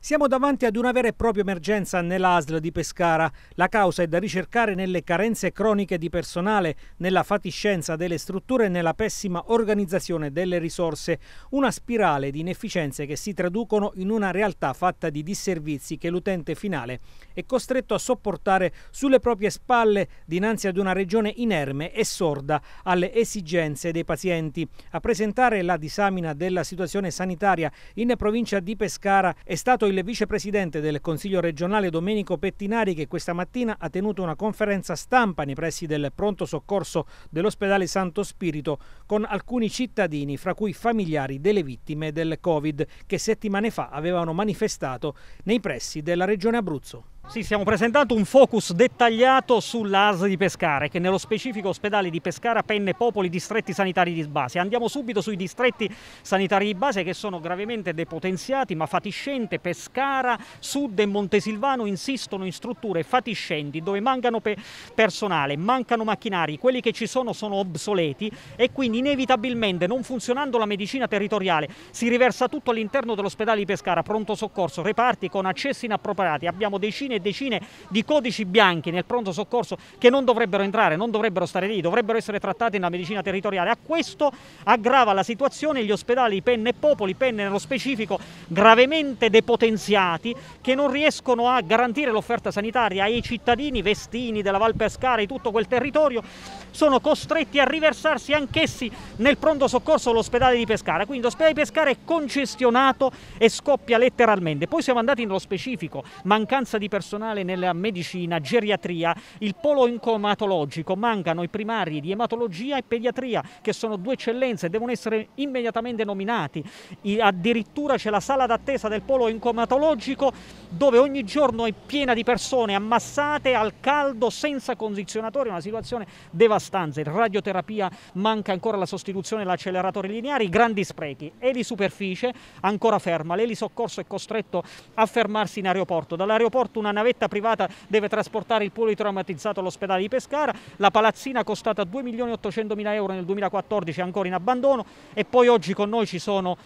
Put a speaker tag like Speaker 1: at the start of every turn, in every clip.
Speaker 1: Siamo davanti ad una vera e propria emergenza nell'ASL di Pescara. La causa è da ricercare nelle carenze croniche di personale, nella fatiscenza delle strutture e nella pessima organizzazione delle risorse. Una spirale di inefficienze che si traducono in una realtà fatta di disservizi che l'utente finale è costretto a sopportare sulle proprie spalle dinanzi ad una regione inerme e sorda alle esigenze dei pazienti. A presentare la disamina della situazione sanitaria in provincia di Pescara è stato il vicepresidente del Consiglio regionale Domenico Pettinari che questa mattina ha tenuto una conferenza stampa nei pressi del pronto soccorso dell'ospedale Santo Spirito con alcuni cittadini, fra cui familiari delle vittime del Covid, che settimane fa avevano manifestato nei pressi della regione Abruzzo. Sì, stiamo presentando un focus
Speaker 2: dettagliato sull'AS di Pescara, che nello specifico ospedale di Pescara, Penne, Popoli, distretti sanitari di base. Andiamo subito sui distretti sanitari di base che sono gravemente depotenziati, ma fatiscente Pescara, Sud e Montesilvano insistono in strutture fatiscenti dove mancano pe personale, mancano macchinari, quelli che ci sono sono obsoleti e quindi inevitabilmente non funzionando la medicina territoriale si riversa tutto all'interno dell'ospedale di Pescara, pronto soccorso, reparti con accessi inappropriati, abbiamo decine e decine di codici bianchi nel pronto soccorso che non dovrebbero entrare, non dovrebbero stare lì, dovrebbero essere trattati nella medicina territoriale. A questo aggrava la situazione gli ospedali Penne e Popoli, Penne nello specifico gravemente depotenziati, che non riescono a garantire l'offerta sanitaria ai cittadini vestini della Val Pescara e tutto quel territorio, sono costretti a riversarsi anch'essi nel pronto soccorso all'ospedale di Pescara. Quindi l'ospedale di Pescara è congestionato e scoppia letteralmente. Poi siamo andati nello specifico, mancanza di persone personale nella medicina, geriatria, il polo incomatologico, mancano i primari di ematologia e pediatria che sono due eccellenze, devono essere immediatamente nominati, I, addirittura c'è la sala d'attesa del polo incomatologico dove ogni giorno è piena di persone ammassate al caldo senza condizionatori, una situazione devastante, radioterapia manca ancora la sostituzione dell'acceleratore lineare, i grandi sprechi, elisuperficie ancora ferma, l'elisoccorso è costretto a fermarsi in aeroporto, dall'aeroporto una navetta privata deve trasportare il traumatizzato all'ospedale di Pescara, la palazzina costata 2 milioni 800 mila euro nel 2014 è ancora in abbandono e poi oggi con noi ci sono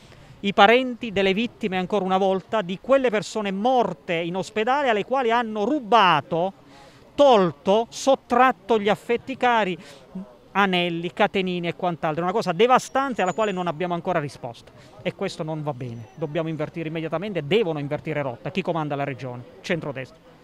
Speaker 2: i parenti delle vittime ancora una volta di quelle persone morte in ospedale alle quali hanno rubato, tolto, sottratto gli affetti cari, anelli, catenini e quant'altro, una cosa devastante alla quale non abbiamo ancora risposto e questo non va bene, dobbiamo invertire immediatamente, devono invertire rotta, chi comanda la regione, centrodestra.